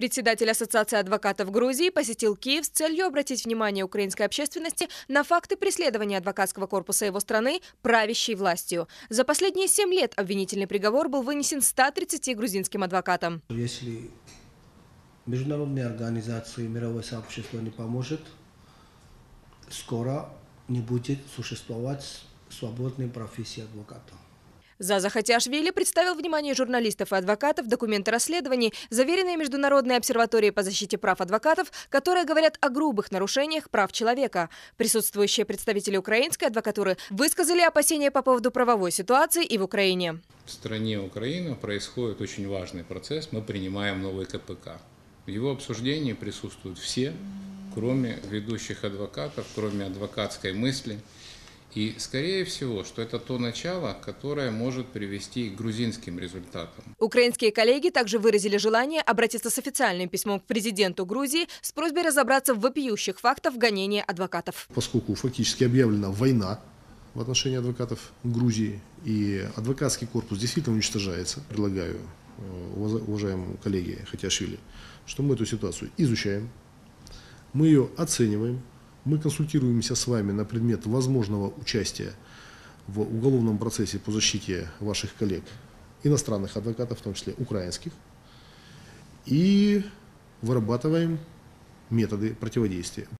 Председатель Ассоциации адвокатов Грузии посетил Киев с целью обратить внимание украинской общественности на факты преследования адвокатского корпуса его страны правящей властью. За последние семь лет обвинительный приговор был вынесен 130 грузинским адвокатам. Если международные организации и мировое сообщество не поможет, скоро не будет существовать свободной профессии адвоката. Заза Хатиашвили представил внимание журналистов и адвокатов документы расследований, заверенные Международной обсерваторией по защите прав адвокатов, которые говорят о грубых нарушениях прав человека. Присутствующие представители украинской адвокатуры высказали опасения по поводу правовой ситуации и в Украине. В стране Украина происходит очень важный процесс. Мы принимаем новый КПК. В его обсуждении присутствуют все, кроме ведущих адвокатов, кроме адвокатской мысли и, скорее всего, что это то начало, которое может привести к грузинским результатам. Украинские коллеги также выразили желание обратиться с официальным письмом к президенту Грузии с просьбой разобраться в вопиющих фактах гонения адвокатов. Поскольку фактически объявлена война в отношении адвокатов Грузии, и адвокатский корпус действительно уничтожается, предлагаю э, уважаемому коллеге Хатяшвили, что мы эту ситуацию изучаем, мы ее оцениваем, мы консультируемся с вами на предмет возможного участия в уголовном процессе по защите ваших коллег, иностранных адвокатов, в том числе украинских, и вырабатываем методы противодействия.